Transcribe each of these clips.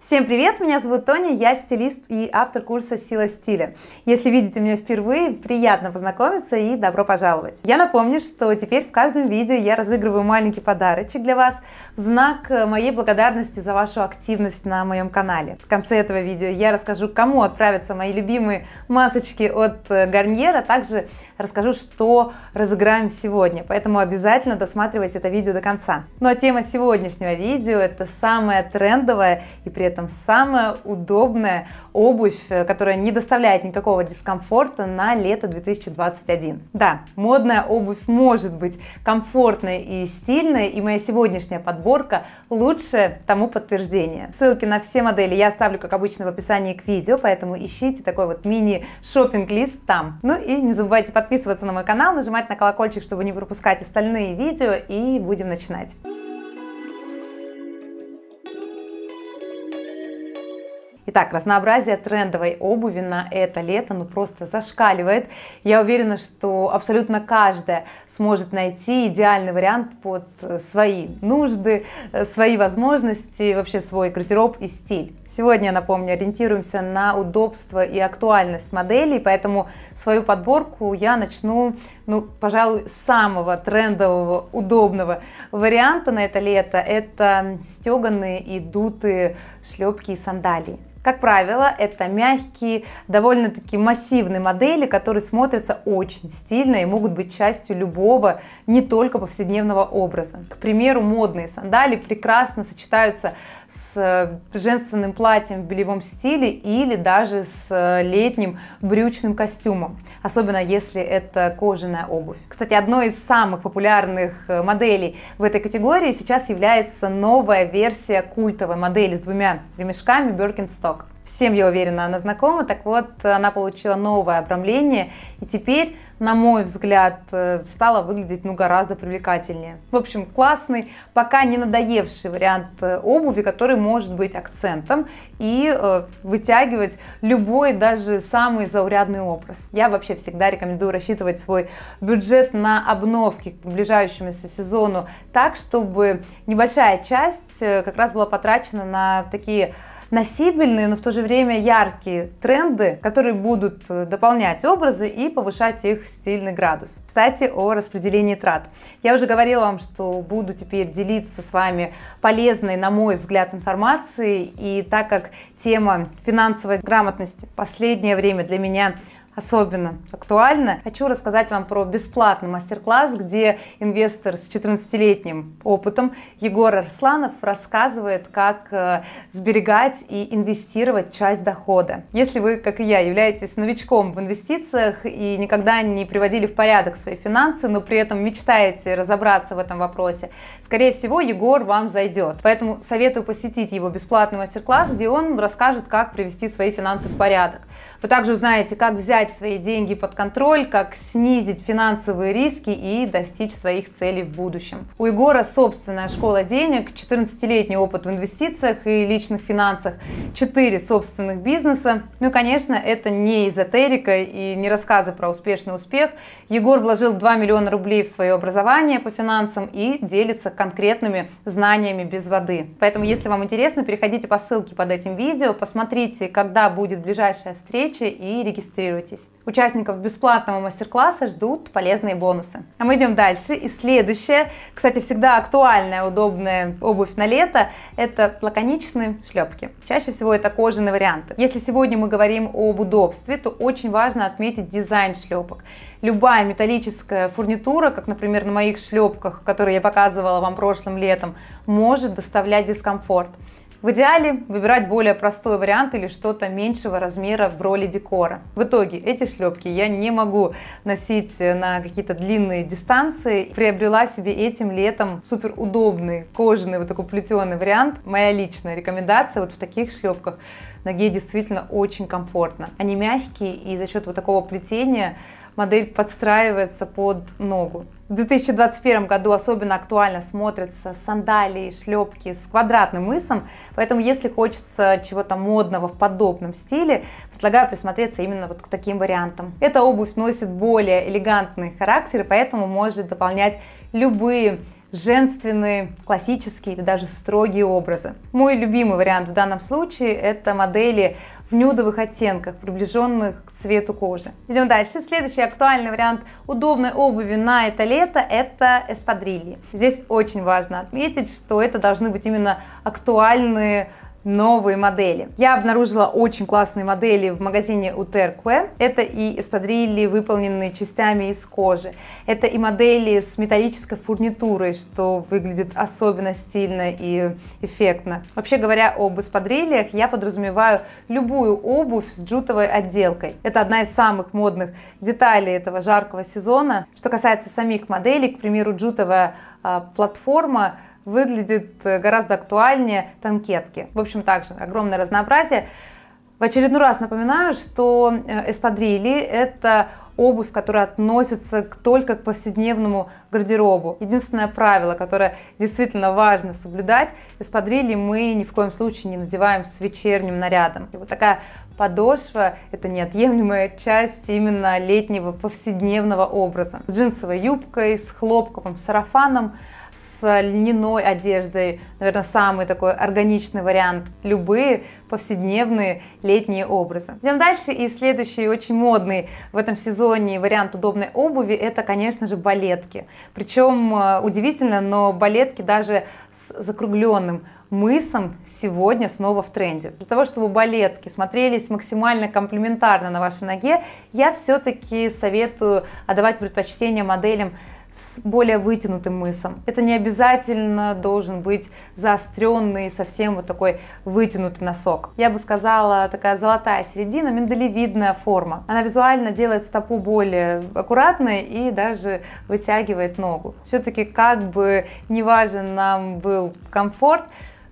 Всем привет, меня зовут Тоня, я стилист и автор курса «Сила стиля». Если видите меня впервые, приятно познакомиться и добро пожаловать. Я напомню, что теперь в каждом видео я разыгрываю маленький подарочек для вас в знак э, моей благодарности за вашу активность на моем канале. В конце этого видео я расскажу, кому отправятся мои любимые масочки от Garnier, э, а также расскажу, что разыграем сегодня, поэтому обязательно досматривайте это видео до конца. Ну а тема сегодняшнего видео – это самая трендовая и приятная этом самая удобная обувь, э, которая не доставляет никакого дискомфорта на лето 2021. Да, модная обувь может быть комфортной и стильной, и моя сегодняшняя подборка лучшее тому подтверждение. Ссылки на все модели я оставлю, как обычно, в описании к видео, поэтому ищите такой вот мини шопинг лист там. Ну и не забывайте подписываться на мой канал, нажимать на колокольчик, чтобы не пропускать остальные видео, и будем начинать. Итак, разнообразие трендовой обуви на это лето ну просто зашкаливает. Я уверена, что абсолютно каждая сможет найти идеальный вариант под э, свои нужды, э, свои возможности, вообще свой гардероб и стиль. Сегодня, напомню, ориентируемся на удобство и актуальность моделей, поэтому свою подборку я начну, ну, пожалуй, с самого трендового, удобного варианта на это лето. Это стеганые и дутые шлепки и сандалии. Как правило, это мягкие, довольно-таки массивные модели, которые смотрятся очень стильно и могут быть частью любого, не только повседневного образа. К примеру, модные сандали прекрасно сочетаются с э, женственным платьем в белевом стиле или даже с э, летним брючным костюмом, особенно если это кожаная обувь. Кстати, одной из самых популярных э, моделей в этой категории сейчас является новая версия культовой модели с двумя ремешками Birkenstock. Всем, я уверена, она знакома. Так вот, она получила новое обрамление и теперь, на мой взгляд, э, стала выглядеть ну, гораздо привлекательнее. В общем, классный, пока не надоевший вариант э, обуви, который может быть акцентом и э, вытягивать любой, даже самый заурядный образ. Я вообще всегда рекомендую рассчитывать свой бюджет на обновки к приближающемуся сезону так, чтобы небольшая часть э, как раз была потрачена на такие носибельные, но в то же время яркие тренды, которые будут э, дополнять образы и повышать их стильный градус. Кстати, о распределении трат. Я уже говорила вам, что буду теперь делиться с вами полезной, на мой взгляд, информацией, и так как тема финансовой грамотности последнее время для меня особенно актуально. Хочу рассказать вам про бесплатный мастер-класс, где инвестор с 14-летним опытом Егор Арсланов рассказывает, как э, сберегать и инвестировать часть дохода. Если вы, как и я, являетесь новичком в инвестициях и никогда не приводили в порядок свои финансы, но при этом мечтаете разобраться в этом вопросе, скорее всего, Егор вам зайдет. Поэтому советую посетить его бесплатный мастер-класс, где он расскажет, как привести свои финансы в порядок. Вы также узнаете, как взять взять свои деньги под контроль, как снизить финансовые риски и достичь своих целей в будущем. У Егора собственная школа денег, 14-летний опыт в инвестициях и личных финансах, 4 собственных бизнеса. Ну и, конечно, это не эзотерика и не рассказы про успешный успех. Егор вложил 2 миллиона рублей в свое образование по финансам и делится конкретными знаниями без воды. Поэтому, если вам интересно, переходите по ссылке под этим видео, посмотрите, когда будет ближайшая встреча и регистрируйтесь подписывайтесь. Участников бесплатного мастер-класса ждут полезные бонусы. А мы идем дальше. И следующее, кстати, всегда актуальная, удобная обувь на лето, это лаконичные шлепки. Чаще всего это кожаные варианты. Если сегодня мы говорим об удобстве, то очень важно отметить дизайн шлепок. Любая металлическая фурнитура, как, например, на моих шлепках, которые я показывала вам прошлым летом, может доставлять дискомфорт. В идеале выбирать более простой вариант или что-то меньшего размера в роли декора. В итоге эти шлепки я не могу носить на какие-то длинные дистанции. Приобрела себе этим летом супер удобный кожаный вот такой плетеный вариант. Моя личная рекомендация вот в таких шлепках ноге действительно очень комфортно. Они мягкие и за счет вот такого плетения модель подстраивается под ногу. В 2021 году особенно актуально смотрятся сандалии, шлепки с квадратным мысом, поэтому если хочется чего-то модного в подобном стиле, предлагаю присмотреться именно вот к таким вариантам. Эта обувь носит более элегантный характер, и поэтому может дополнять любые женственные, классические или даже строгие образы. Мой любимый вариант в данном случае это модели в нюдовых оттенках, приближенных к цвету кожи. Идем дальше. Следующий актуальный вариант удобной обуви на это лето – это эспадрильи. Здесь очень важно отметить, что это должны быть именно актуальные новые модели. Я обнаружила очень классные модели в магазине Утеркве. Это и эспадрильи, выполненные частями из кожи. Это и модели с металлической фурнитурой, что выглядит особенно стильно и эффектно. Вообще говоря об эспадрильях, я подразумеваю любую обувь с джутовой отделкой. Это одна из самых модных деталей этого жаркого сезона. Что касается самих моделей, к примеру, джутовая а, платформа выглядит э, гораздо актуальнее танкетки. В общем, также огромное разнообразие. В очередной раз напоминаю, что э, эспадрили – это обувь, которая относится только к повседневному гардеробу. Единственное правило, которое действительно важно соблюдать, эспадрили мы ни в коем случае не надеваем с вечерним нарядом. И вот такая Подошва – это неотъемлемая часть именно летнего повседневного образа. С джинсовой юбкой, с хлопковым сарафаном, с льняной одеждой. Наверное, самый такой органичный вариант. Любые повседневные летние образы. Идем дальше. И следующий очень модный в этом сезоне вариант удобной обуви – это, конечно же, балетки. Причем э, удивительно, но балетки даже с закругленным мысом сегодня снова в тренде. Для того, чтобы балетки смотрелись максимально комплементарно на вашей ноге, я все-таки советую отдавать предпочтение моделям с более вытянутым мысом. Это не обязательно должен быть заостренный, совсем вот такой вытянутый носок. Я бы сказала, такая золотая середина, миндалевидная форма. Она визуально делает стопу более аккуратной и даже вытягивает ногу. Все-таки как бы не важен нам был комфорт,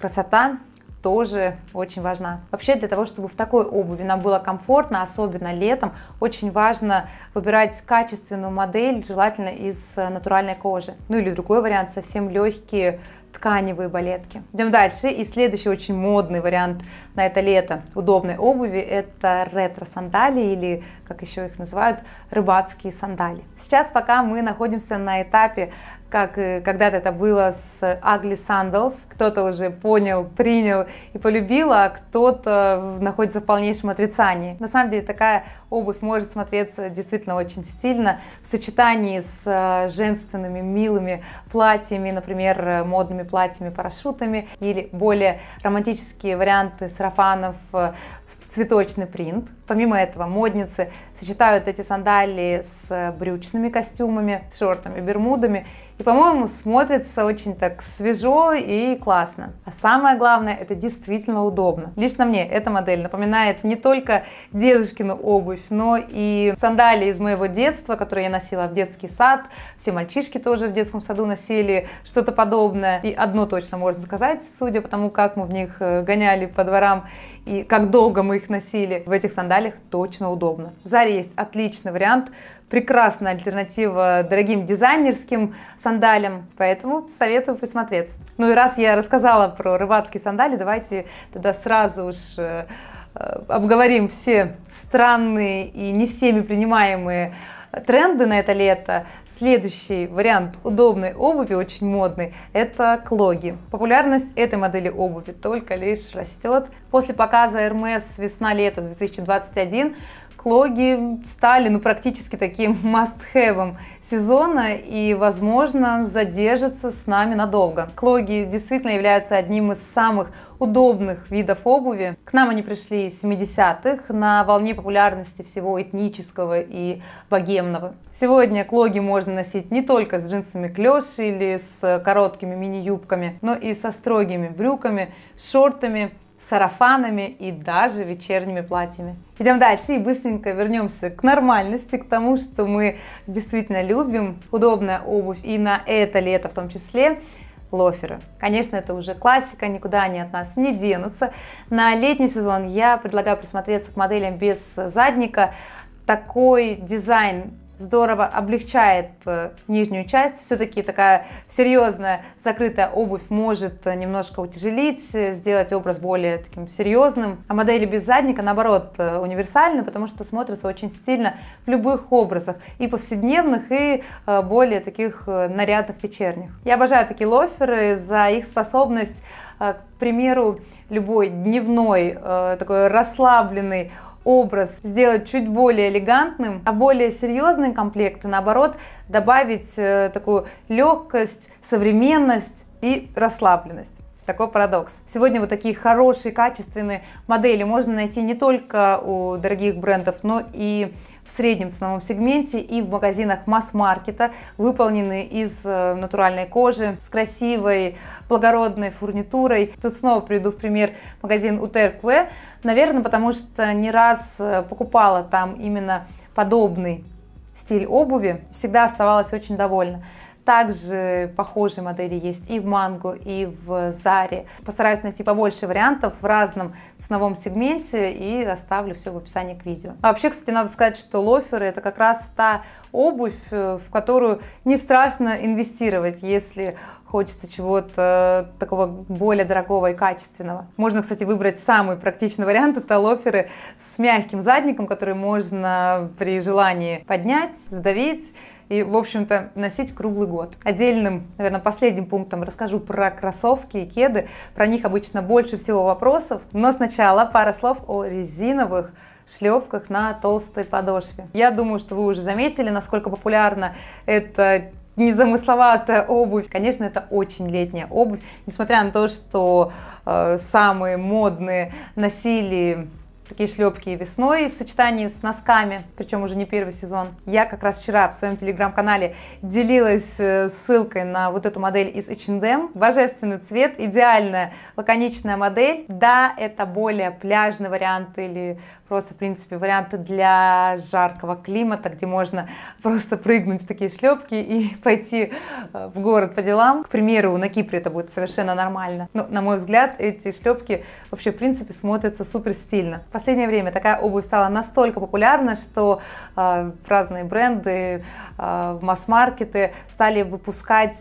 красота тоже очень важна. Вообще для того, чтобы в такой обуви нам было комфортно, особенно летом, очень важно выбирать качественную модель, желательно из э, натуральной кожи. Ну или другой вариант, совсем легкие тканевые балетки. Идем дальше. И следующий очень модный вариант на это лето удобной обуви – это ретро-сандалии или, как еще их называют, рыбацкие сандали. Сейчас пока мы находимся на этапе как э, когда-то это было с Ugly Sandals. Кто-то уже понял, принял и полюбил, а кто-то находится в полнейшем отрицании. На самом деле такая обувь может смотреться действительно очень стильно в сочетании с э, женственными, милыми платьями, например, э, модными платьями-парашютами или более романтические варианты сарафанов э, в цветочный принт. Помимо этого, модницы сочетают эти сандалии с брючными костюмами, с шортами, бермудами и, по-моему, смотрится очень так свежо и классно. А самое главное, это действительно удобно. Лично мне эта модель напоминает не только дедушкину обувь, обувь, но и сандалии из моего детства, которые я носила в детский сад. Все мальчишки тоже в детском саду носили что-то подобное. И одно точно можно сказать, судя по тому, как мы в них э, гоняли по дворам и как долго мы их носили, в этих сандалиях точно удобно. В Заре есть отличный вариант, прекрасная альтернатива дорогим дизайнерским сандалям, поэтому советую посмотреть. Ну и раз я рассказала про рыбацкие сандали, давайте тогда сразу уж э, Э, обговорим все странные и не всеми принимаемые тренды на это лето. Следующий вариант удобной обуви, очень модный, это клоги. Популярность этой модели обуви только лишь растет. После показа Hermes весна-лето 2021 Клоги стали ну, практически таким must haveом сезона и, возможно, задержатся с нами надолго. Клоги действительно являются одним из самых удобных видов обуви. К нам они пришли из 70-х на волне популярности всего этнического и богемного. Сегодня клоги можно носить не только с джинсами клеш или с короткими мини-юбками, но и со строгими брюками, шортами сарафанами и даже вечерними платьями. Идем дальше и быстренько вернемся к нормальности, к тому, что мы действительно любим. Удобная обувь и на это лето в том числе лоферы. Конечно, это уже классика, никуда они от нас не денутся. На летний сезон я предлагаю присмотреться к моделям без задника. Такой дизайн здорово, облегчает э, нижнюю часть. Все-таки такая серьезная закрытая обувь может э, немножко утяжелить, э, сделать образ более таким серьезным. А модели без задника, наоборот, универсальны, потому что смотрятся очень стильно в любых образах, и повседневных, и более таких нарядных вечерних. Я обожаю такие лоферы за их способность, к примеру, любой дневной, такой расслабленный образ сделать чуть более элегантным, а более серьезные комплекты, наоборот, добавить э, такую легкость, современность и расслабленность. Такой парадокс. Сегодня вот такие хорошие, качественные модели можно найти не только у дорогих брендов, но и в среднем ценовом сегменте и в магазинах масс-маркета, выполненные из э, натуральной кожи, с красивой, благородной фурнитурой. Тут снова приведу в пример магазин Утеркве, наверное, потому что не раз э, покупала там именно подобный стиль обуви, всегда оставалась очень довольна. Также похожие модели есть и в Манго, и в Заре. Постараюсь найти побольше вариантов в разном ценовом сегменте и оставлю все в описании к видео. А вообще, кстати, надо сказать, что лоферы это как раз та обувь, э, в которую не страшно инвестировать, если хочется чего-то э, такого более дорогого и качественного. Можно, кстати, выбрать самый практичный вариант. Это лоферы с мягким задником, который можно при желании поднять, сдавить и, в общем-то, носить круглый год. Отдельным, наверное, последним пунктом расскажу про кроссовки и кеды. Про них обычно больше всего вопросов. Но сначала пара слов о резиновых шлепках на толстой подошве. Я думаю, что вы уже заметили, насколько популярна эта незамысловатая обувь. Конечно, это очень летняя обувь, несмотря на то, что э, самые модные носили такие шлепки весной в сочетании с носками, причем уже не первый сезон. Я как раз вчера в своем телеграм-канале делилась э, ссылкой на вот эту модель из H&M. Божественный цвет, идеальная лаконичная модель. Да, это более пляжный вариант или просто, в принципе, варианты для жаркого климата, где можно просто прыгнуть в такие шлепки и пойти э, в город по делам. К примеру, на Кипре это будет совершенно нормально. Но, ну, на мой взгляд, эти шлепки вообще, в принципе, смотрятся супер стильно последнее время такая обувь стала настолько популярна, что э, разные бренды, э, масс-маркеты стали выпускать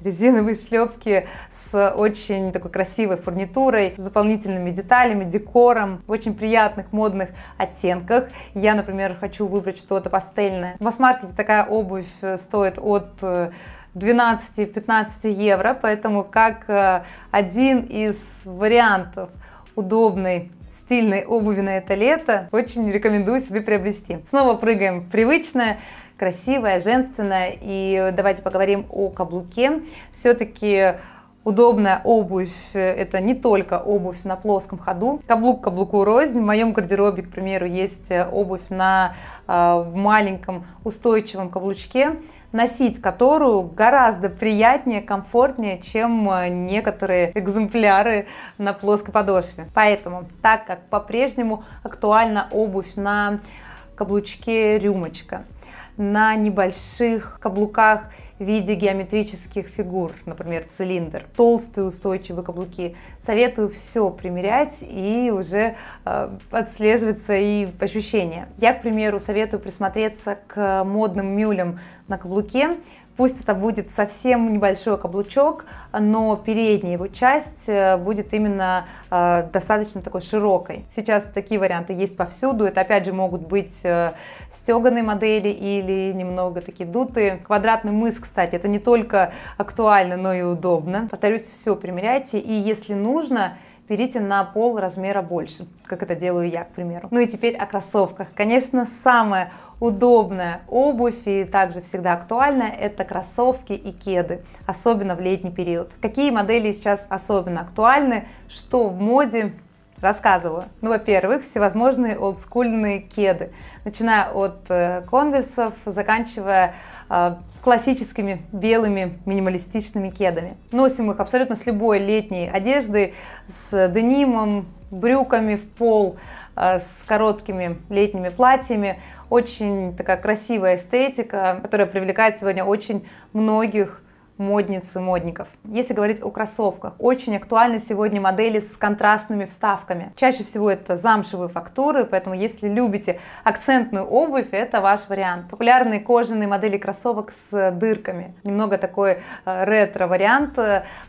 резиновые шлепки с очень такой красивой фурнитурой, с дополнительными деталями, декором, в очень приятных модных оттенках. Я, например, хочу выбрать что-то пастельное. В масс-маркете такая обувь э, стоит от 12-15 э, евро, поэтому как э, один из вариантов удобной стильной обуви на это лето, очень рекомендую себе приобрести. Снова прыгаем в привычное красивая, женственная. И давайте поговорим о каблуке. Все-таки Удобная обувь – это не только обувь на плоском ходу. Каблук каблуку рознь. В моем гардеробе, к примеру, есть э, обувь на а, маленьком устойчивом каблучке, носить которую гораздо приятнее, комфортнее, чем э, некоторые экземпляры на плоской подошве. Поэтому, так как по-прежнему актуальна обувь на каблучке рюмочка, на небольших каблуках – в виде геометрических фигур, например, цилиндр, толстые устойчивые каблуки. Советую все примерять и уже э, отслеживать свои ощущения. Я, к примеру, советую присмотреться к модным мюлям на каблуке, Пусть это будет совсем небольшой каблучок, но передняя его часть э, будет именно э, достаточно такой широкой. Сейчас такие варианты есть повсюду. Это опять же могут быть э, стеганые модели или немного такие дутые. Квадратный мыс, кстати, это не только актуально, но и удобно. Повторюсь, все примеряйте. И если нужно, берите на пол размера больше, как это делаю я, к примеру. Ну и теперь о кроссовках. Конечно, самое удобная обувь и также всегда актуальная, это кроссовки и кеды, особенно в летний период. Какие модели сейчас особенно актуальны, что в моде, рассказываю. Ну, во-первых, всевозможные олдскульные кеды, начиная от э, конверсов, заканчивая э, классическими белыми минималистичными кедами. Носим их абсолютно с любой летней одеждой с денимом, брюками в пол, э, с короткими летними платьями. Очень такая красивая эстетика, которая привлекает сегодня очень многих модниц и модников. Если говорить о кроссовках, очень актуальны сегодня модели с контрастными вставками. Чаще всего это замшевые фактуры, поэтому если любите акцентную обувь, это ваш вариант. Популярные кожаные модели кроссовок с дырками. Немного такой э, ретро-вариант.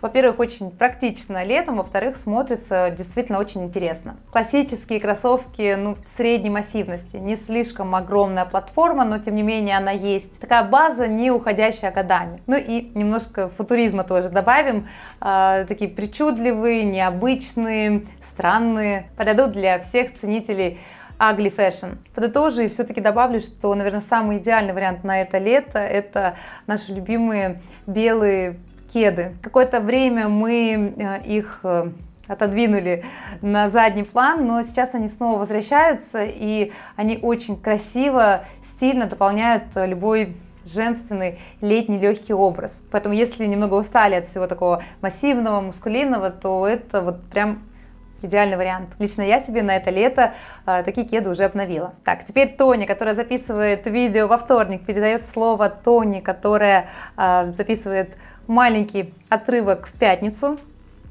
Во-первых, очень практично летом, во-вторых, смотрится действительно очень интересно. Классические кроссовки ну, средней массивности. Не слишком огромная платформа, но тем не менее она есть. Такая база, не уходящая годами. Ну и немножко немножко футуризма тоже добавим. А, такие причудливые, необычные, странные. Подойдут для всех ценителей ugly fashion. Подытожу и все-таки добавлю, что, наверное, самый идеальный вариант на это лето – это наши любимые белые кеды. Какое-то время мы э, их э, отодвинули на задний план, но сейчас они снова возвращаются, и они очень красиво, стильно дополняют э, любой женственный, летний, легкий образ. Поэтому если немного устали от всего такого массивного, мускулинного, то это вот прям идеальный вариант. Лично я себе на это лето э, такие кеды уже обновила. Так, теперь Тони, которая записывает видео во вторник, передает слово Тони, которая э, записывает маленький отрывок в пятницу.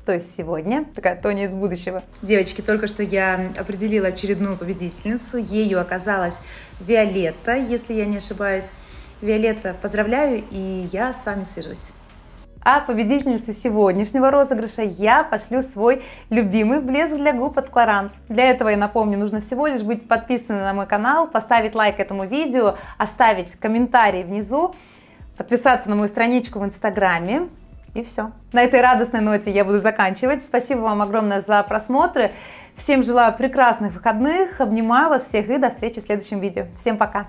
То есть сегодня, такая Тони из будущего. Девочки, только что я определила очередную победительницу. Ею оказалась Виолетта, если я не ошибаюсь. Виолетта, поздравляю, и я с вами свяжусь. А победительнице сегодняшнего розыгрыша я пошлю свой любимый блеск для губ от Clarins. Для этого, я напомню, нужно всего лишь быть подписанным на мой канал, поставить лайк этому видео, оставить комментарий внизу, подписаться на мою страничку в Инстаграме. И все. На этой радостной ноте я буду заканчивать. Спасибо вам огромное за просмотры. Всем желаю прекрасных выходных. Обнимаю вас всех и до встречи в следующем видео. Всем пока!